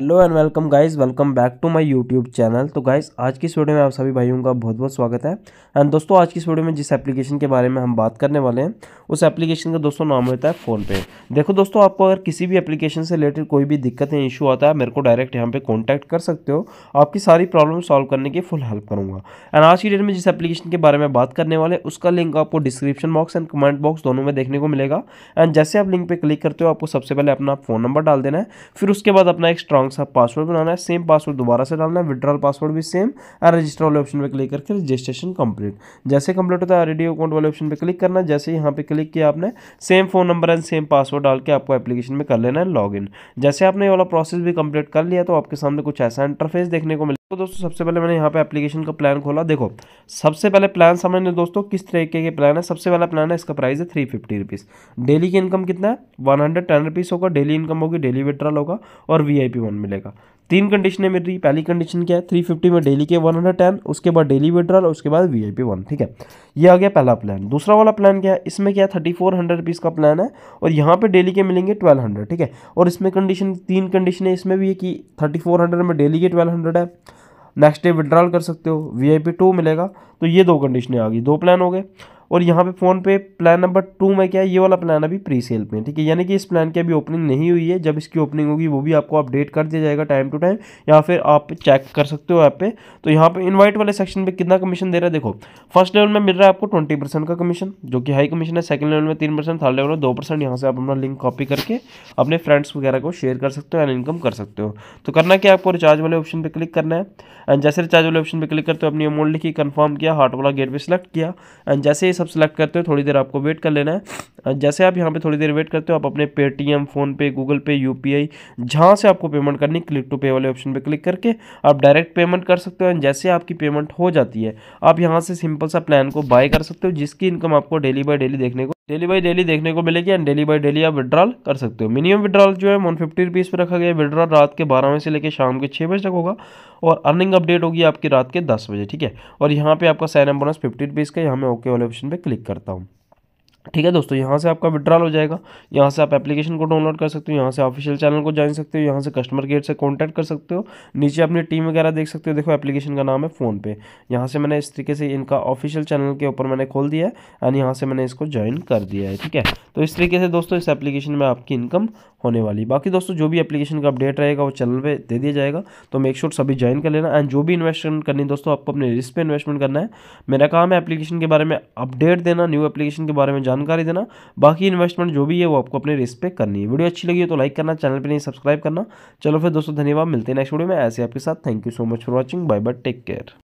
hello and welcome guys welcome back to my YouTube channel तो guys आज की इस वीडियो में आप सभी भाइयों का बहुत बहुत स्वागत है एंड दोस्तों आज की इस वीडियो में जिस एप्लीकेशन के बारे में हम बात करने वाले हैं उस एप्लीकेशन का दोस्तों नाम होता है फ़ोनपे देखो दोस्तों आपको अगर किसी भी एप्लीकेशन से रिलेटेड कोई भी दिक्कत या इशू आता है मेरे को डायरेक्ट यहाँ पर कॉन्टैक्ट कर सकते हो आपकी सारी प्रॉब्लम सॉल्व करने की फुल हेल्प करूँगा एंड आज की डेट में जिस एप्लीकेशन के बारे में बात करने वाले उसका लिंक आपको description box and comment box दोनों में देखने को मिलेगा एंड जैसे आप लिंक पर क्लिक करते हो आपको सबसे पहले अपना फ़ोन नंबर डाल देना है फिर उसके बाद अपना एक स्ट्रॉ रॉन्ग सा पासवर्ड बनाना है सेम पासवर्ड दोबारा से डालना है विड्रॉल पासवर्ड भी सेम और रजिस्टर वाले ऑप्शन पर क्लिक करके रजिस्ट्रेशन कंप्लीट जैसे कंप्लीट होता है रेडियो अकाउंट वाले ऑप्शन पर क्लिक करना जैसे यहाँ पे क्लिक किया आपने same phone number and same password डाल के आपको एप्लीकेशन में कर लेना है लॉग जैसे आपने ये वाला प्रोसेस भी कंप्लीट कर लिया तो आपके सामने कुछ ऐसा इंटरफेस देखने को मिले तो दोस्तों सबसे पहले मैंने यहाँ पे एप्लीकेशन का प्लान खोला देखो सबसे पहले प्लान समझ लें दोस्तों किस तरीके के प्लान है सबसे पहला प्लान है इसका प्राइस है थ्री फिफ्टी रुपीज़ डेली की इनकम कितना है वन हंड्रेड टेन रुपीज़ होगा डेली इनकम होगी डेली विड्रॉल होगा और वी आई पी वन मिलेगा तीन कंडीशनें मिल रही पहली कंडीशन क्या है थ्री फिफ्टी में डेली के वन हंड्रेड टेन उसके बाद डेली विड्रॉल उसके बाद वी आई पी वन ठीक है ये आ गया पहला प्लान दूसरा वाला प्लान क्या है इसमें क्या है थर्टी फोर हंड्रेड रुपीज़ का प्लान है और यहाँ पे डेली के मिलेंगे ट्वेल्व हंड्रेड ठीक है और इसमें कंडीशन तीन कंडीशन है इसमें भी है कि थर्टी फोर हंड्रेड में डेली के ट्वेल्व हंड्रेड है नेक्स्ट डे विड्रॉल कर सकते हो वी आई पी टू मिलेगा तो ये दो कंडीशनें आ गई दो प्लान हो गए और यहाँ पे फ़ोन पे प्लान नंबर टू में क्या है ये वाला प्लान अभी प्री सेल पर ठीक है यानी कि इस प्लान की अभी ओपनिंग नहीं हुई है जब इसकी ओपनिंग होगी वो भी आपको अपडेट कर दिया जाएगा टाइम टू टाइम या फिर आप चेक कर सकते हो ऐप पे तो यहाँ पे इन्वाइट वाले सेक्शन पे कितना कमीशन दे रहा है देखो फर्स्ट लेवल में मिल रहा है आपको ट्वेंटी परसेंट का कमीशन जो कि हाई कमीशन है सेकंड लेवल में तीन परसेंट थर्ड लेवल में दो परसेंट यहाँ से आप अपना लिंक कॉपी करके अपने फ्रेंड्स वगैरह को शेयर कर सकते हो एंड इनकम कर सकते हो तो करना क्या आपको रिचार्ज वाले ऑप्शन पर क्लिक करना है एंड जैसे रिचार्ज वाले ऑप्शन पर क्लिक करते हो अपनी अमाउंट लिखी कन्फर्म किया हार्ट वाला गेट पर सिलेक्ट किया एंड जैसे सब सेलेक्ट करते हो थोड़ी देर आपको वेट कर लेना है जैसे आप यहाँ पे थोड़ी देर वेट करते हो आप अपने Paytm PhonePe Google Pay U P जहाँ से आपको पेमेंट करनी क्लिक टू पे वाले ऑप्शन पर क्लिक करके आप डायरेक्ट पेमेंट कर सकते हो एंड जैसे आपकी पेमेंट हो जाती है आप यहाँ से सिंपल सा प्लान को बाय कर सकते हो जिसकी इनकम आपको डेली बाय डेली देखने को डेली बाई डेली देखने को मिलेगी एंड डेली बाई डेली आप विड्रॉल कर सकते हो मिनिमम विड्रॉल जो है वन फिफ्टी रुपीज़ पर रखा गया विड्रॉल रात के बारह बजे से लेकर शाम के छः बजे तक होगा और अर्निंग अपडेट होगी आपकी रात के दस बजे ठीक है और यहाँ पे आपका सैन एम्बोनस बोनस फिफ्टी रुपीज़ का यहाँ मैं ओके वाले ऑप्शन पर क्लिक करता हूँ ठीक है दोस्तों यहाँ से आपका विड्रॉल हो जाएगा यहाँ से आप एप्लीकेशन को डाउनलोड कर सकते हो यहाँ से ऑफिशियल चैनल को ज्वाइन सकते हो यहाँ से कस्टमर केयर से कॉन्टैक्ट कर सकते हो नीचे अपनी टीम वगैरह देख सकते हो देखो एप्लीकेशन का नाम है फ़ोन पे यहाँ से मैंने इस तरीके से इनका ऑफिशियल चैनल के ऊपर मैंने खोल दिया है एंड यहाँ से मैंने इसको ज्वाइन कर दिया है ठीक है तो इस तरीके से दोस्तों इस एप्लीकेशन में आपकी इनकम होने वाली बाकी दोस्तों जो भी एप्लीकेशन का अपडेट रहेगा वो चैनल पर दे दिया जाएगा तो मेक श्योर सभी ज्वाइन कर लेना एंड जो भी इन्वेस्टमेंट करनी दोस्तों आपको अपने रिस्क पर इन्वेस्टमेंट करना है मेरा काम है एप्लीकेशन के बारे में अपडेट देना न्यू एप्लीकेशन के बारे में जानकारी देना बाकी इन्वेस्टमेंट जो भी है वो आपको अपने रिस्क पे करनी है वीडियो अच्छी लगी हो तो लाइक करना चैनल पर नहीं सब्सक्राइब करना चलो फिर दोस्तों धन्यवाद मिलते हैं नेक्स्ट वीडियो में ऐसे आपके साथ thank you so much for watching bye bye take care